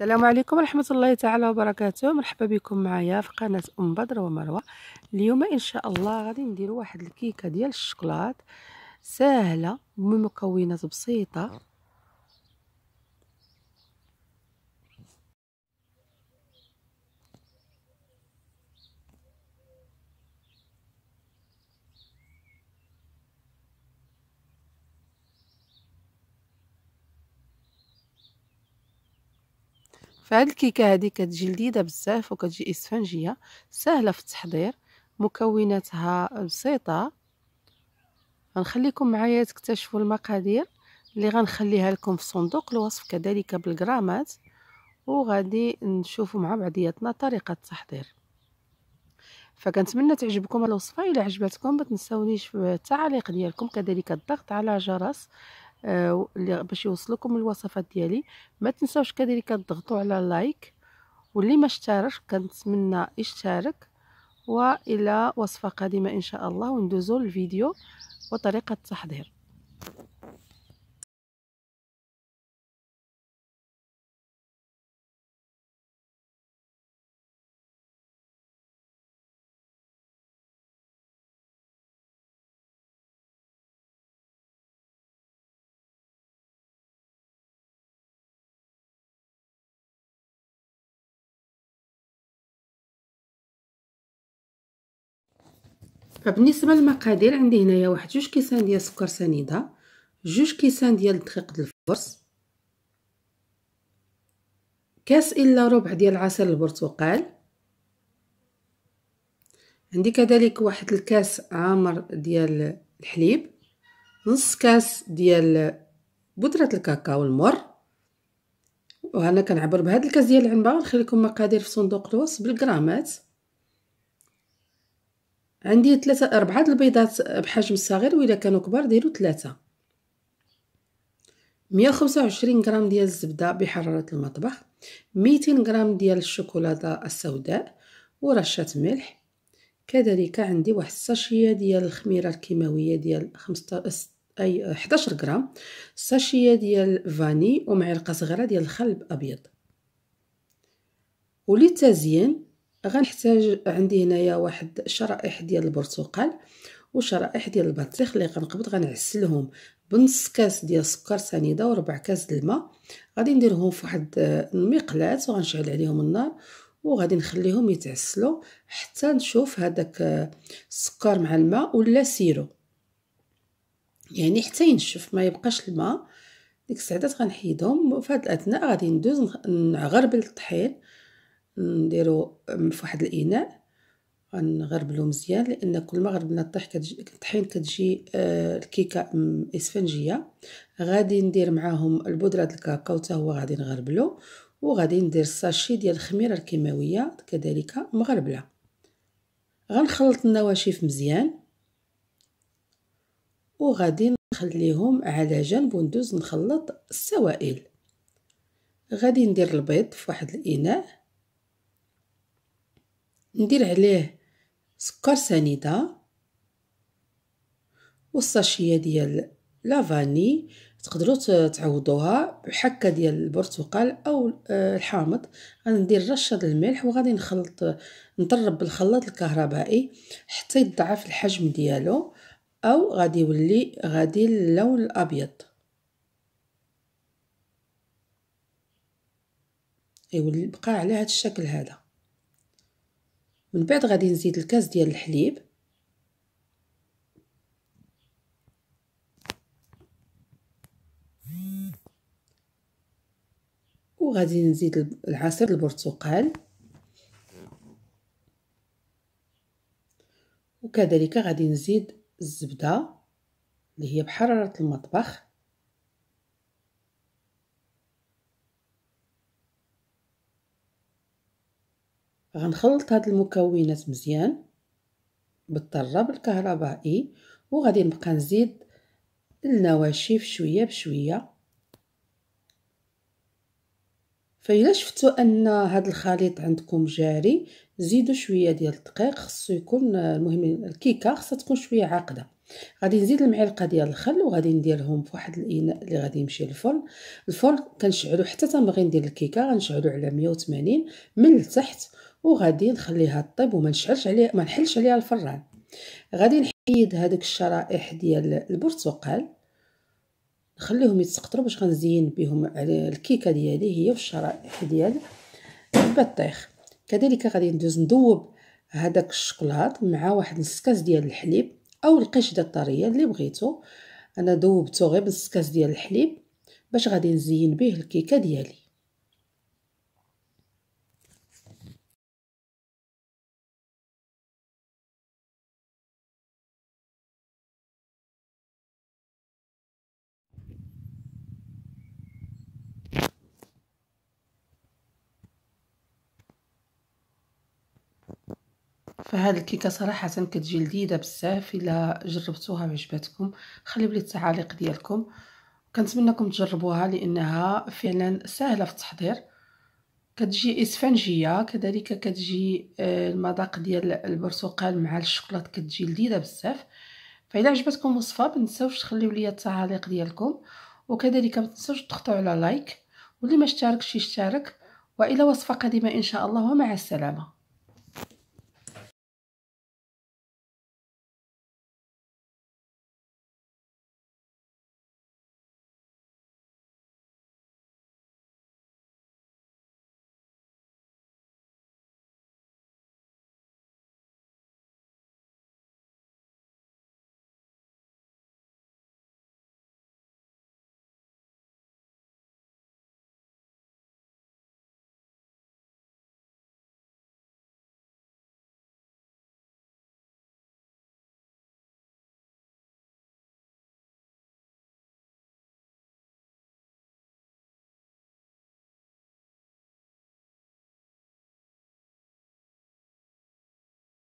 السلام عليكم ورحمة الله تعالى وبركاته مرحبا بكم معايا في قناة أم بدر ومروة اليوم إن شاء الله غادي نديرو واحد الكيكة ديال الشوكولات سهلة بمكونات بسيطة فهاد الكيكه هذه كتجي لذيذه بزاف وكتجي اسفنجيه سهله في التحضير مكوناتها بسيطه غنخليكم معايا تكتشفوا المقادير اللي غنخليها لكم في صندوق الوصف كذلك بالغرامات وغادي نشوفوا مع بعضياتنا طريقه التحضير فكنتمنى تعجبكم الوصفه الا عجبتكم ما تنساونيش في التعليق ديالكم كذلك الضغط على جرس آه، اللي باش يوصلكم الوصفات ديالي ما تنساوش كذلك تضغطوا على لايك واللي ما اشتركش كنتمنى يشترك والى وصفه قادمه ان شاء الله وندوزوا للفيديو وطريقه التحضير فبالنسبه للمقادير عندي هنايا واحد جوج كيسان ديال سكر سنيده جوج كيسان ديال دقيق الفرص كاس الا ربع ديال عسل البرتقال عندي كذلك واحد الكاس عامر ديال الحليب نص كاس ديال بودرة الكاكاو المر وهنا كنعبر بهاد الكاس ديال العنبه ونخلي لكم مقادير في صندوق الوصف بالغرامات عندي ثلاثة أربعة البيضات بحجم صغير وإذا كانوا كبار ديروا ثلاثة مية وخمسة وعشرين غرام ديال الزبدة بحرارة المطبخ ميتين غرام ديال الشوكولاتة السوداء ورشة ملح كذلك عندي واحد الساشية ديال الخميرة الكيماوية ديال خمسة أي حداشر غرام ساشية ديال فاني ومعلقة صغيرة ديال الخل الأبيض وللتزيين غنحتاج عندي هنايا واحد شرائح ديال البرتقال وشرائح ديال البطيخ اللي غنقبض غنعسلهم بنص كاس ديال السكر سنيده وربع كاس د الماء غادي نديرهم في واحد المقلاة وغنشعل عليهم النار وغادي نخليهم يتعسلوا حتى نشوف هذاك السكر مع الماء ولا سيرو يعني حتى ينشف ما يبقاش الماء ديك الساعات غنحيدهم وفي هاد الاثناء غادي ندوز نغربل الطحين نديرو في واحد الاناء غنغربلو مزيان لان كل ما غربلنا الطيح كتجي الطحين كتجي آه، الكيكه اسفنجيه غادي ندير معاهم البودره الكاكاو حتى هو غادي نغربلو وغادي ندير ساشي ديال الخميره الكيماويه كذلك مغربله غنخلط النواشف مزيان وغادي نخليهم على جنب وندوز نخلط السوائل غادي ندير البيض في واحد الاناء ندير عليه سكر سنيدة والصاشية ديال لافاني تقدروا تعوضوها بحكه ديال البرتقال او آه، الحامض غندير رشه الملح وغادي نخلط نضرب بالخلاط الكهربائي حتى يضعف الحجم ديالو او غادي يولي غادي اللون الابيض يولي بقى على هذا الشكل هذا من بعد غادي نزيد الكاس ديال الحليب وغادي نزيد العصير البرتقال وكذلك غادي نزيد الزبده اللي هي بحراره المطبخ غنخلط هاد المكونات مزيان بالطراب الكهربائي وغادي نبقى نزيد النواشف شويه بشويه فإلا شفتوا ان هاد الخليط عندكم جاري زيدوا شويه ديال الدقيق خصو يكون المهم الكيكه خصها تكون شويه عاقده غادي نزيد المعلقه ديال الخل وغادي نديرهم في واحد الاناء اللي غادي يمشي للفرن الفرن كنشعلو حتى تنبغي ندير الكيكه غنشعلو على 180 من التحت وغادي نخليها طيب وما نشعلش عليها ما نحلش عليها الفران غادي نحيد هذوك الشرائح ديال البرتقال نخليهم يتسقطروا باش غنزين بهم الكيكه ديالي هي والشرائح ديال البطيخ كذلك غادي ندوز ندوب هذاك الشوكولات مع واحد نص كاس ديال الحليب او القشده الطريه اللي بغيتو انا ذوبته غير بنص كاس ديال الحليب باش غادي نزين به الكيكه ديالي فهاد الكيكه صراحه كتجي لذيذه بزاف الا جربتوها وعجبتكم خليو لي التعاليق ديالكم كنتمنىكم تجربوها لانها فعلا سهله في التحضير كتجي اسفنجيه كذلك كتجي آه، المذاق ديال البرتقال مع الشكلاط كتجي لذيذه بزاف فإلا عجبتكم الوصفه متنساوش تخليو لي التعاليق ديالكم وكذلك متنساوش تضغطو على لايك واللي ما اشتركش يشترك والى وصفه قادمه ان شاء الله ومع السلامه